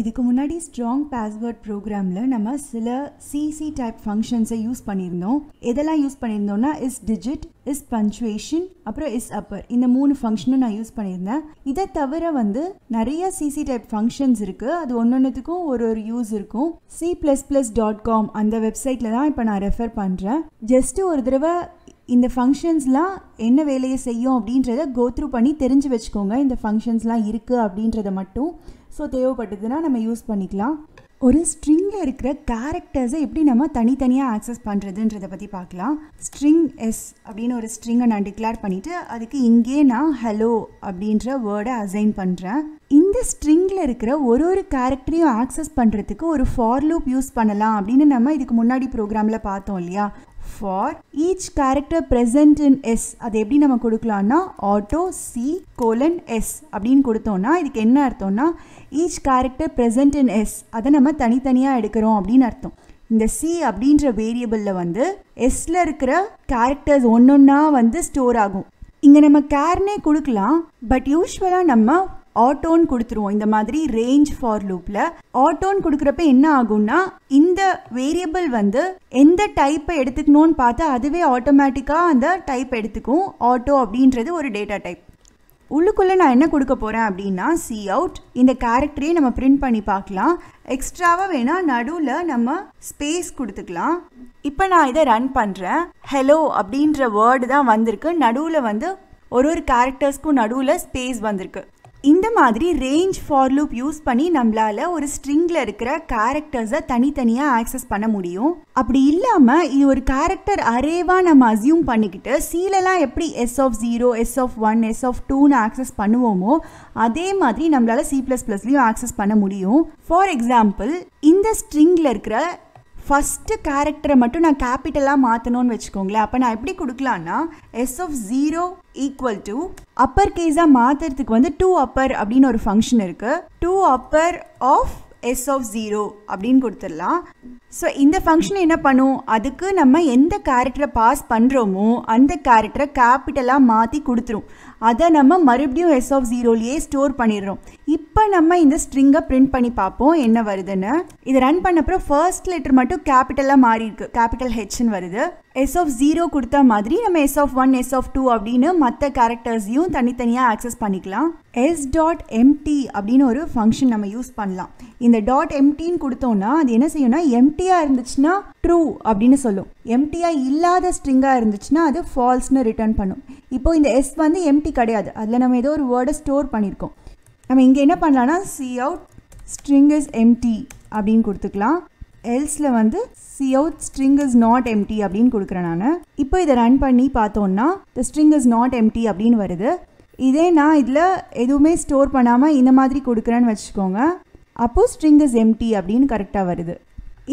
இதுக்கு முன்னாடி strong password ப்ரோக்ராமில் நம்ம சில சிசி டைப் ஃபங்க்ஷன்ஸை யூஸ் பண்ணியிருந்தோம் எதெல்லாம் யூஸ் பண்ணியிருந்தோம்னா இஸ் டிஜிட் இஸ் பஞ்சுவேஷன் அப்புறம் இஸ் அப்பர் இந்த மூணு ஃபங்க்ஷனும் நான் யூஸ் பண்ணியிருந்தேன் இதை தவிர வந்து நிறைய சிசி டைப் ஃபங்க்ஷன்ஸ் இருக்குது அது ஒன்றொன்றுத்துக்கும் ஒரு ஒரு யூஸ் இருக்கும் C plus plus dot com அந்த வெப்சைட்டில் தான் இப்போ நான் ரெஃபர் பண்ணுறேன் ஜஸ்ட்டு ஒரு தடவை இந்த ஃபங்க்ஷன்ஸ்லாம் என்ன வேலையை செய்யும் அப்படின்றத கோத்ரூ பண்ணி தெரிஞ்சு வச்சுக்கோங்க இந்த ஃபங்க்ஷன்ஸ்லாம் இருக்குது அப்படின்றத மட்டும் ஸோ தேவைப்பட்டதுன்னா நம்ம யூஸ் பண்ணிக்கலாம் ஒரு ஸ்ட்ரிங்கில் இருக்கிற கேரக்டர்ஸை எப்படி நம்ம தனித்தனியாக ஆக்சஸ் பண்ணுறதுன்றதை பற்றி பார்க்கலாம் ஸ்ட்ரிங் எஸ் அப்படின்னு ஒரு ஸ்ட்ரிங்கை நான் டிக்ளேர் பண்ணிவிட்டு அதுக்கு இங்கே நான் ஹலோ அப்படின்ற வேர்டை அசைன் பண்ணுறேன் இந்த ஸ்ட்ரிங்கில் இருக்கிற ஒரு ஒரு கேரக்டரையும் ஆக்சஸ் பண்ணுறதுக்கு ஒரு ஃபார்லூப் யூஸ் பண்ணலாம் அப்படின்னு நம்ம இதுக்கு முன்னாடி ப்ரோக்ராமில் பார்த்தோம் இல்லையா for each character present in S அது எப்படி நம்ம கொடுக்கலாம்னா ஆட்டோ சி கோலன் எஸ் அப்படின்னு கொடுத்தோம்னா இதுக்கு என்ன அர்த்தம்னா each character present in S அதை நம்ம தனித்தனியாக எடுக்கிறோம் அப்படின்னு அர்த்தம் இந்த சி அப்படின்ற வேரியபிளில் வந்து எஸ்ல இருக்கிற கேரக்டர்ஸ் ஒன்று ஒன்றா வந்து ஸ்டோர் ஆகும் இங்கே நம்ம கேர்னே கொடுக்கலாம் பட் யூஸ்வலாக நம்ம ஆட்டோன் கொடுத்துருவோம் இந்த மாதிரி ரேஞ்ச் ஃபார் லூப்பில் ஆட்டோன் கொடுக்குறப்ப என்ன ஆகும்னா இந்த வேரியபிள் வந்து எந்த டைப்பை எடுத்துக்கணும்னு பார்த்தா அதுவே ஆட்டோமேட்டிக்காக அந்த டைப் எடுத்துக்கும் ஆட்டோ அப்படின்றது ஒரு டேட்டா டைப் உள்ளுக்குள்ளே நான் என்ன கொடுக்க போகிறேன் அப்படின்னா சி அவுட் இந்த கேரக்டரையும் நம்ம பிரிண்ட் பண்ணி பார்க்கலாம் எக்ஸ்ட்ராவாக வேணால் நடுவில் நம்ம ஸ்பேஸ் கொடுத்துக்கலாம் இப்போ நான் இதை ரன் பண்ணுறேன் ஹலோ அப்படின்ற வேர்டு தான் வந்திருக்கு நடுவில் வந்து ஒரு ஒரு கேரக்டர்ஸ்க்கும் நடுவில் ஸ்பேஸ் வந்திருக்கு இந்த மாதிரி ரேஞ்ச் ஃபார் லூப் யூஸ் பண்ணி நம்மளால ஒரு ஸ்ட்ரிங்கில் இருக்கிற கேரக்டர்ஸை தனித்தனியாக ஆக்சஸ் பண்ண முடியும் அப்படி இல்லாமல் இது ஒரு கேரக்டர் அரேவாக நம்ம அசியூம் பண்ணிக்கிட்டு சீலெல்லாம் எப்படி S of zero S of one S of டூன்னு ஆக்சஸ் பண்ணுவோமோ அதே மாதிரி நம்மளால் சி ப்ளஸ் ப்ளஸ்லையும் ஆக்சஸ் பண்ண முடியும் ஃபார் எக்ஸாம்பிள் இந்த ஸ்ட்ரிங்கில் இருக்கிற ஃபஸ்ட்டு கேரக்டரை மட்டும் நான் கேபிட்டலாக மாற்றணும்னு வச்சுக்கோங்களேன் அப்போ நான் எப்படி கொடுக்கலான்னா S of zero equal to upper கேஸாக மாற்றுறதுக்கு வந்து டூ அப்பர் அப்படின்னு ஒரு ஃபங்க்ஷன் இருக்குது to upper of S of zero அப்படின்னு கொடுத்துடலாம் ஸோ இந்த ஃபங்க்ஷன் என்ன பண்ணும் அதுக்கு நம்ம எந்த கேரக்டரை பாஸ் பண்ணுறோமோ அந்த கேரக்டரை கேபிட்டலாக மாற்றி கொடுத்துரும் அதை நம்ம மறுபடியும் எஸ் ஆஃப் ஜீரோலேயே ஸ்டோர் பண்ணிடுறோம் இப்போ நம்ம இந்த ஸ்ட்ரிங்கை பிரிண்ட் பண்ணி பார்ப்போம் என்ன வருதுன்னு இதை ரன் பண்ண அப்புறம் ஃபர்ஸ்ட் லெட்டர் மட்டும் கேபிட்டலாக மாறி இருக்கு கேபிட்டல் ஹெச்னு வருது எஸ் ஆஃப் ஜீரோ கொடுத்த மாதிரி நம்ம S of one S of two அப்படின்னு மற்ற கேரக்டர்ஸையும் தனித்தனியாக ஆக்சஸ் பண்ணிக்கலாம் எஸ் டாட் எம்டி அப்படின்னு ஒரு ஃபங்க்ஷன் நம்ம யூஸ் பண்ணலாம் இந்த இந்த டாட் எம்டின்னு கொடுத்தோம்னா அது என்ன செய்யும்னா எம்டியாக இருந்துச்சுன்னா ட்ரூ அப்படின்னு சொல்லும் எம்டியாக இல்லாத ஸ்ட்ரிங்காக இருந்துச்சுன்னா அது ஃபால்ஸ்னு ரிட்டர்ன் பண்ணும் இப்போ இந்த எஸ் வந்து எம்டி கிடையாது அதில் நம்ம ஏதோ ஒரு வேர்டை ஸ்டோர் பண்ணியிருக்கோம் நம்ம இங்கே என்ன பண்ணலாம்னா C out string is empty அப்படின்னு கொடுத்துக்கலாம் எல்ஸில் வந்து C out string is not empty அப்படின்னு கொடுக்குறேன் நான் இப்போ இதை ரன் பண்ணி பார்த்தோன்னா the string is not empty அப்படின்னு வருது இதே நான் இதில் எதுவுமே ஸ்டோர் பண்ணாமல் இந்த மாதிரி கொடுக்குறேன்னு வச்சுக்கோங்க அப்போது ஸ்ட்ரிங் இஸ் எம்டி அப்படின்னு கரெக்டாக வருது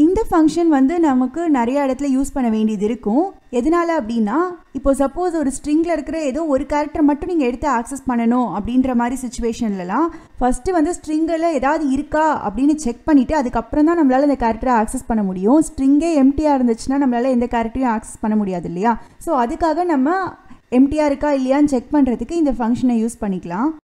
இந்த ஃபங்க்ஷன் வந்து நமக்கு நிறையா இடத்துல யூஸ் பண்ண வேண்டியது இருக்கும் எதனால் அப்படின்னா இப்போ சப்போஸ் ஒரு ஸ்ட்ரிங்கில் இருக்கிற ஏதோ ஒரு கேரக்டர் மட்டும் நீங்கள் எடுத்து ஆக்சஸ் பண்ணணும் அப்படின்ற மாதிரி சுச்சுவேஷன்லலாம் ஃபஸ்ட்டு வந்து ஸ்ட்ரிங்கில் ஏதாவது இருக்கா அப்படின்னு செக் பண்ணிவிட்டு அதுக்கப்புறம் தான் நம்மளால் அந்த கேரக்டரை ஆக்சஸ் பண்ண முடியும் ஸ்ட்ரிங்கே எம்டியாக இருந்துச்சுன்னா நம்மளால் எந்த கேரக்டரையும் ஆக்சஸ் பண்ண முடியாது இல்லையா ஸோ அதுக்காக நம்ம எம்டியாக இருக்கா இல்லையான்னு செக் பண்ணுறதுக்கு இந்த ஃபங்க்ஷனை யூஸ் பண்ணிக்கலாம்